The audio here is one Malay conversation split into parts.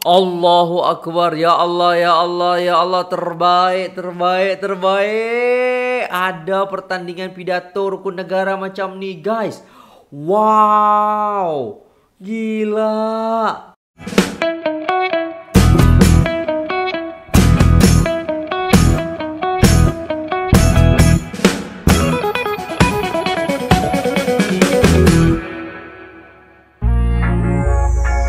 Allahu Akbar Ya Allah Ya Allah Ya Allah Terbaik Terbaik Terbaik Ada pertandingan pidato rukun negara macam ni guys Wow Gila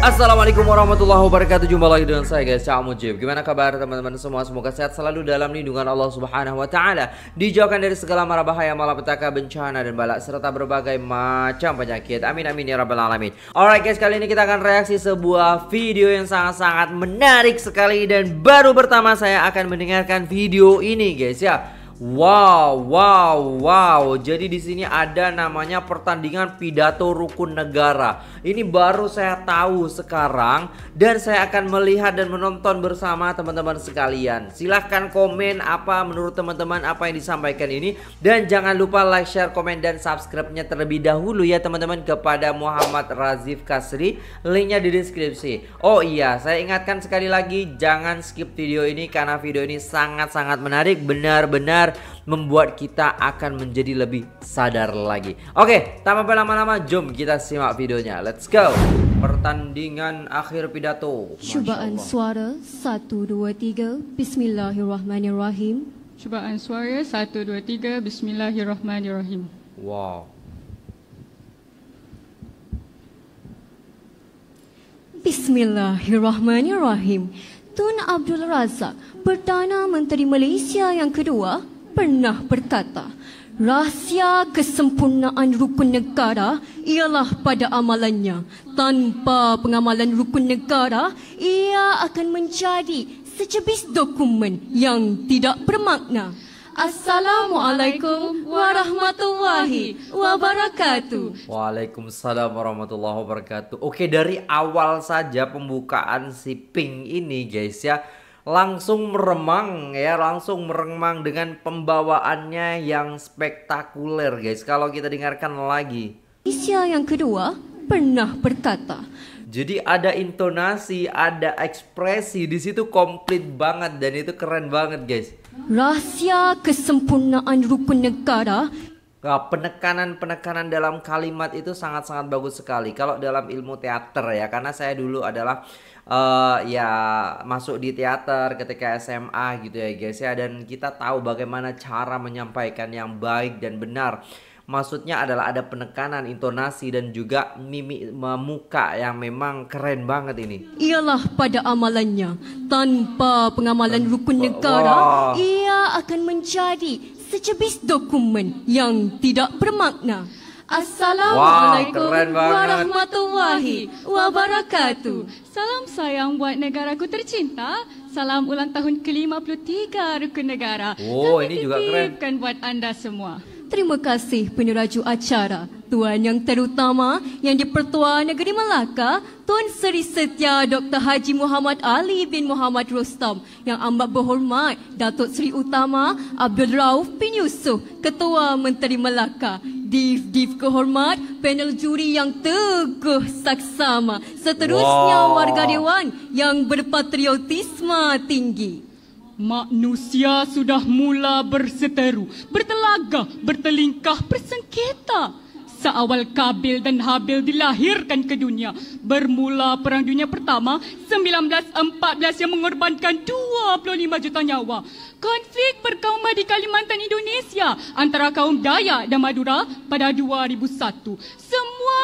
Assalamualaikum warahmatullahi wabarakatuh Jumpa lagi dengan saya guys Cak Mujib Gimana kabar teman-teman semua Semoga sehat selalu dalam lindungan Allah subhanahu wa ta'ala Dijauhkan dari segala mara bahaya Malapetaka, bencana dan balak Serta berbagai macam penyakit Amin amin ya rabbal alamin Alright guys kali ini kita akan reaksi sebuah video Yang sangat-sangat menarik sekali Dan baru pertama saya akan mendengarkan video ini guys ya Wow, wow, wow. Jadi di sini ada namanya pertandingan pidato rukun negara. Ini baru saya tahu sekarang dan saya akan melihat dan menonton bersama teman-teman sekalian. Silahkan komen apa menurut teman-teman apa yang disampaikan ini dan jangan lupa like, share, komen dan subscribe-nya terlebih dahulu ya teman-teman kepada Muhammad Razif Kasri. Linknya di deskripsi. Oh iya, saya ingatkan sekali lagi jangan skip video ini karena video ini sangat-sangat menarik, benar-benar membuat kita akan menjadi lebih sadar lagi. Oke, tanpa berlama-lama, jom kita simak videonya. Let's go. Pertandingan akhir pidato. Cubaan suara satu dua tiga. Bismillahirrahmanirrahim. Cubaan suara satu dua tiga. Bismillahirrahmanirrahim. Wow. Bismillahirrahmanirrahim. Tun Abdul Razak, Perdana Menteri Malaysia yang kedua, pernah berkata, rahsia kesempurnaan rukun negara ialah pada amalannya. Tanpa pengamalan rukun negara, ia akan menjadi secebis dokumen yang tidak bermakna. Assalamualaikum warahmatullahi wabarakatuh. Waalaikumsalam warahmatullahi wabarakatuh. Oke, dari awal saja pembukaan si Pink ini guys ya, langsung meremang ya, langsung meremang dengan pembawaannya yang spektakuler guys. Kalau kita dengarkan lagi. Isya yang kedua pernah berkata. Jadi ada intonasi, ada ekspresi di situ komplit banget dan itu keren banget guys. Rahasia kesempurnaan rukun negara Eh, penekanan-penekanan dalam kalimat itu sangat-sangat bagus sekali kalau dalam ilmu teater ya karena saya dulu adalah uh, ya masuk di teater ketika SMA gitu ya guys ya dan kita tahu bagaimana cara menyampaikan yang baik dan benar maksudnya adalah ada penekanan intonasi dan juga mimik muka yang memang keren banget ini. Ialah pada amalannya tanpa pengamalan rukun negara wow. ia akan menjadi secebis dokumen yang tidak bermakna. Assalamualaikum wow, warahmatullahi wabarakatuh. Salam sayang buat negaraku tercinta. Salam ulang tahun ke-53 rukun negara. Oh, Kami ini juga keren. buat anda semua. Terima kasih peneraju acara, Tuan Yang Terutama Yang di pertua Negeri Melaka, Tuan Seri Setia Dr. Haji Muhammad Ali bin Muhammad Rustam Yang Amat Berhormat, Datuk Seri Utama Abdul Rauf bin Yusuf, Ketua Menteri Melaka Div-div kehormat, panel juri yang teguh saksama Seterusnya wow. warga dewan yang berpatriotisme tinggi manusia sudah mula berseteru, bertelaga, bertelingkah, bersengketa. Seawal Kabil dan Habil dilahirkan ke dunia, bermula Perang Dunia Pertama 1914 yang mengorbankan 25 juta nyawa. Konflik berkauma di Kalimantan Indonesia antara kaum Dayak dan Madura pada 2001. Se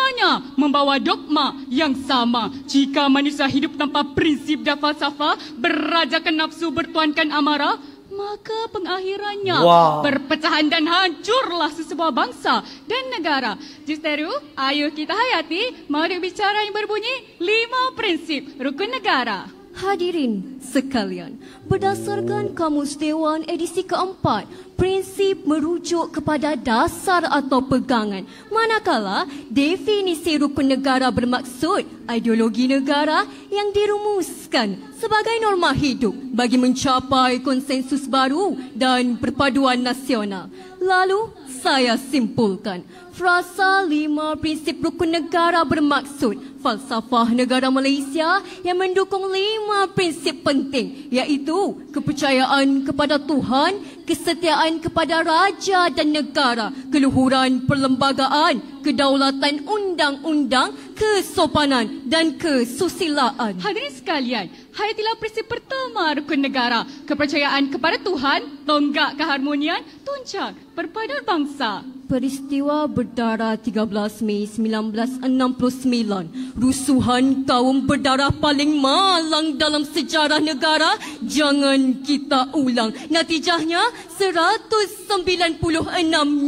semuanya membawa dogma yang sama. Jika manusia hidup tanpa prinsip dan falsafah, berajakan nafsu bertuankan amarah, maka pengakhirannya wow. perpecahan dan hancurlah sesebuah bangsa dan negara. Jisteru, ayo kita hayati mari bicara yang berbunyi lima prinsip rukun negara. Hadirin sekalian, berdasarkan Kamus Dewan edisi keempat, prinsip merujuk kepada dasar atau pegangan. Manakala definisi rukun negara bermaksud ideologi negara yang dirumuskan sebagai norma hidup bagi mencapai konsensus baru dan perpaduan nasional. Lalu saya simpulkan frasa lima prinsip rukun negara bermaksud falsafah negara Malaysia yang mendukung lima prinsip penting iaitu kepercayaan kepada Tuhan kesetiaan kepada raja dan negara, keluhuran perlembagaan, kedaulatan undang-undang, kesopanan dan kesusilaan. Hadirin sekalian, hayatilah prinsip pertama rukun negara, kepercayaan kepada Tuhan, tonggak keharmonian, tuncak perpaduan bangsa. Peristiwa berdarah 13 Mei 1969, rusuhan kaum berdarah paling malang dalam sejarah negara, jangan kita ulang. Natijahnya, 196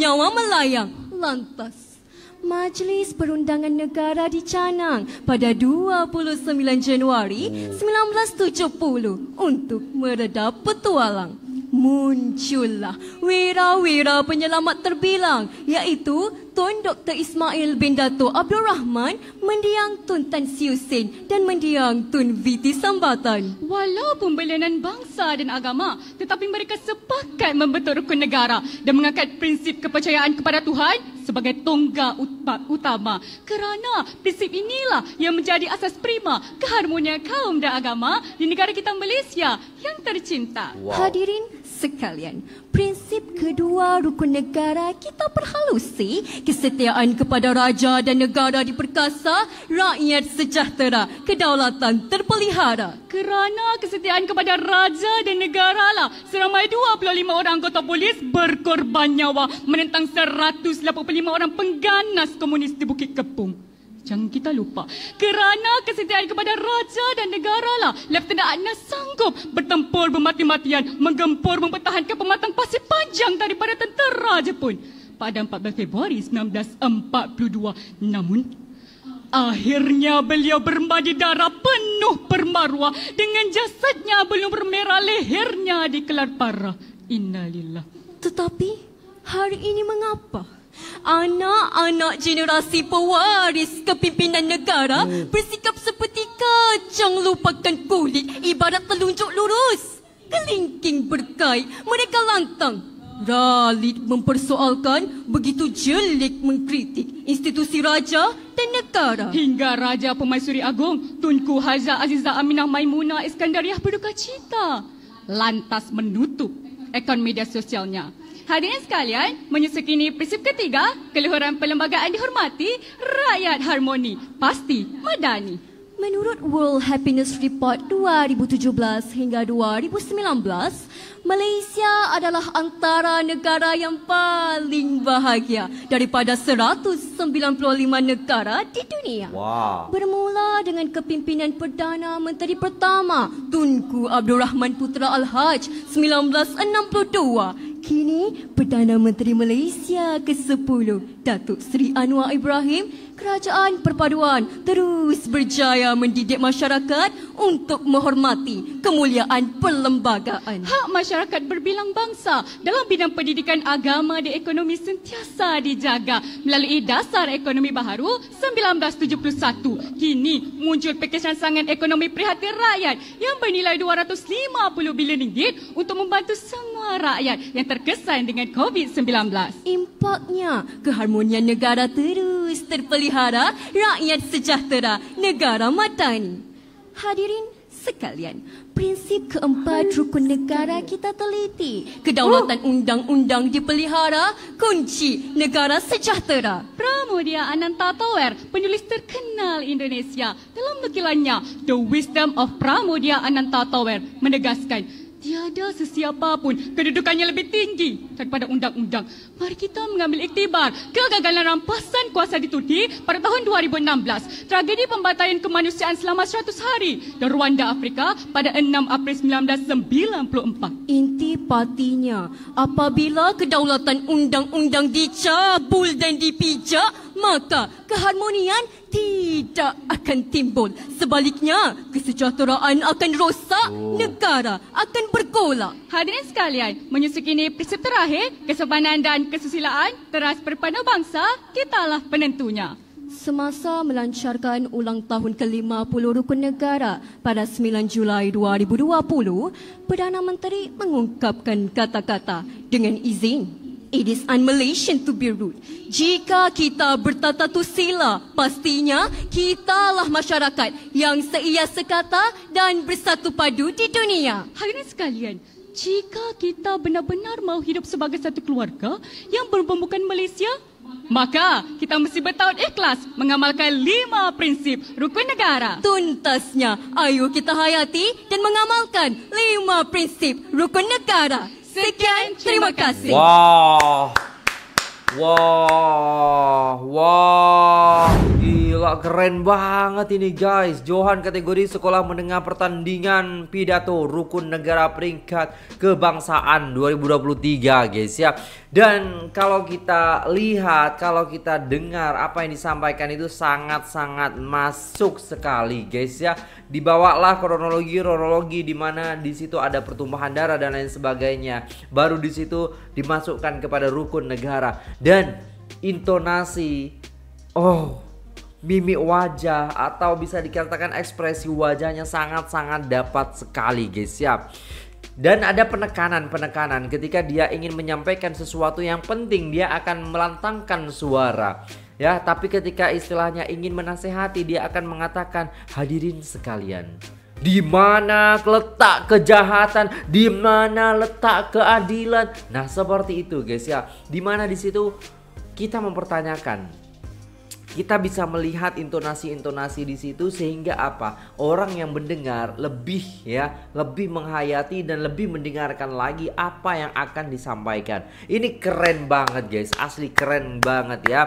nyawa melayang. Lantas. Majlis Perundangan Negara dicanang pada 29 Januari 1970 untuk meredah petualang muncullah wira-wira penyelamat terbilang iaitu Tun Dr. Ismail bin Dato Abdul Rahman mendiang Tun Tan Siusin dan mendiang Tun Viti Sambatan. Walaupun berlainan bangsa dan agama tetapi mereka sepakat membentuk rukun negara dan mengangkat prinsip kepercayaan kepada Tuhan sebagai tonggak utama kerana prinsip inilah yang menjadi asas prima keharmonian kaum dan agama di negara kita Malaysia yang tercinta. Wow. Hadirin sekalian. Prinsip kedua rukun negara kita perhalusi kesetiaan kepada raja dan negara diperkasa, rakyat sejahtera, kedaulatan terpelihara. Kerana kesetiaan kepada raja dan negara lah, seramai 25 orang anggota polis berkorban nyawa menentang 185 orang pengganas komunis di Bukit Kepung. Jangan kita lupa kerana kesetiaan kepada raja dan negara lah Lieutenant Adnan sanggup bertempur bermati-matian menggempur mempertahankan pematang pasir panjang daripada tentera pun pada 14 Februari 1942 namun Akhirnya beliau bermadi darah penuh permaruah dengan jasadnya belum bermerah lehernya di kelar parah. Innalillah. Tetapi hari ini mengapa? Anak-anak generasi pewaris kepimpinan negara hmm. bersikap seperti kacang lupakan kulit ibarat telunjuk lurus. Kelingking berkait, mereka lantang. Ralit mempersoalkan begitu jelik mengkritik institusi raja dan negara. Hingga Raja Pemaisuri Agong, Tunku Haja Azizah Aminah Maimunah Iskandariah berduka cita. Lantas menutup ekon media sosialnya Hadirin sekalian, menyusukini prinsip ketiga, keluhuran perlembagaan dihormati, rakyat harmoni, pasti madani. Menurut World Happiness Report 2017 hingga 2019, Malaysia adalah antara negara yang paling bahagia daripada 195 negara di dunia. Wow. Bermula dengan kepimpinan Perdana Menteri Pertama Tunku Abdul Rahman Putra Al-Haj 1962 kini Perdana Menteri Malaysia ke-10 Datuk Seri Anwar Ibrahim Kerajaan perpaduan terus berjaya mendidik masyarakat untuk menghormati kemuliaan perlembagaan. Hak masyarakat berbilang bangsa dalam bidang pendidikan agama dan ekonomi sentiasa dijaga melalui Dasar Ekonomi Baharu 1971. Kini muncul pakej rancangan ekonomi prihatin rakyat yang bernilai 250 bilion ringgit untuk membantu semua rakyat yang terkesan dengan COVID-19. Impaknya keharmonian negara terus terpelihara memelihara rakyat sejahtera negara matani. Hadirin sekalian, prinsip keempat rukun negara kita teliti. Kedaulatan oh. undang-undang dipelihara kunci negara sejahtera. Pramudia Ananta Tower, penulis terkenal Indonesia dalam mekilannya The Wisdom of Pramudia Ananta Tower menegaskan Tiada sesiapa pun kedudukannya lebih tinggi daripada undang-undang. Mari kita mengambil iktibar kegagalan rampasan kuasa di dituti pada tahun 2016. Tragedi pembatalan kemanusiaan selama 100 hari di Rwanda, Afrika pada 6 April 1994. Inti patinya, apabila kedaulatan undang-undang dicabul dan dipijak, maka keharmonian tidak akan timbul. Sebaliknya, kesejahteraan akan rosak, oh. negara akan bergolak. Hadirin sekalian, menyusuk ini prinsip terakhir, kesopanan dan kesusilaan teras perpana bangsa, kitalah penentunya. Semasa melancarkan ulang tahun ke-50 Rukun Negara pada 9 Julai 2020, Perdana Menteri mengungkapkan kata-kata dengan izin It is un-Malaysian to be rude. Jika kita bertata tu sila, pastinya kitalah masyarakat yang seia sekata dan bersatu padu di dunia. Hari sekalian, jika kita benar-benar mahu hidup sebagai satu keluarga yang berpembukaan Malaysia, maka kita mesti bertaut ikhlas mengamalkan lima prinsip rukun negara. Tuntasnya, ayo kita hayati dan mengamalkan lima prinsip rukun negara. Sekian, terima kasih. Wah. Wah. Wah. keren banget ini guys Johan kategori sekolah menengah pertandingan pidato rukun negara peringkat kebangsaan 2023 guys ya Dan kalau kita lihat kalau kita dengar apa yang disampaikan itu sangat-sangat masuk sekali guys ya Dibawalah kronologi-kronologi di mana di situ ada pertumbuhan darah dan lain sebagainya Baru di situ dimasukkan kepada rukun negara Dan intonasi Oh mimik wajah atau bisa dikatakan ekspresi wajahnya sangat-sangat dapat sekali guys siap dan ada penekanan-penekanan ketika dia ingin menyampaikan sesuatu yang penting dia akan melantangkan suara ya tapi ketika istilahnya ingin menasehati dia akan mengatakan hadirin sekalian di mana letak kejahatan, di mana letak keadilan. Nah, seperti itu guys ya. Di mana di situ kita mempertanyakan kita bisa melihat intonasi-intonasi di situ sehingga apa orang yang mendengar lebih ya lebih menghayati dan lebih mendengarkan lagi apa yang akan disampaikan ini keren banget guys asli keren banget ya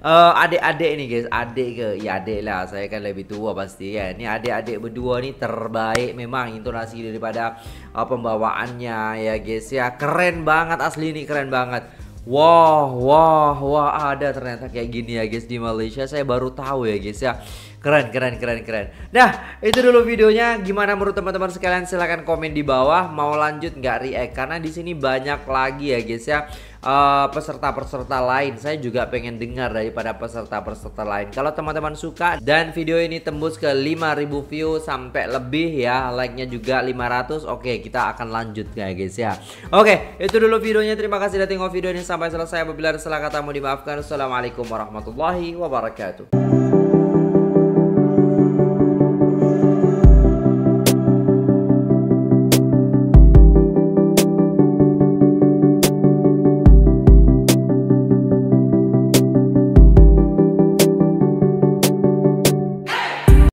uh, adik-adik ini guys adik ke ya adik lah saya kan lebih tua pasti ya ini adik-adik berdua nih terbaik memang intonasi daripada uh, pembawaannya ya guys ya keren banget asli ini keren banget Wah, wah, wah ada ternyata kayak gini ya guys di Malaysia. Saya baru tahu ya guys ya. keren keren keren keren nah itu dulu videonya gimana menurut teman-teman sekalian silahkan komen di bawah mau lanjut nggak react karena di sini banyak lagi ya guys ya eh, peserta-peserta uh, lain saya juga pengen dengar daripada peserta-peserta lain kalau teman-teman suka dan video ini tembus ke 5000 view sampai lebih ya like-nya juga 500 oke okay, kita akan lanjut ya guys ya oke okay, itu dulu videonya terima kasih sudah tengok video ini sampai selesai apabila ada salah katamu dimaafkan assalamualaikum warahmatullahi wabarakatuh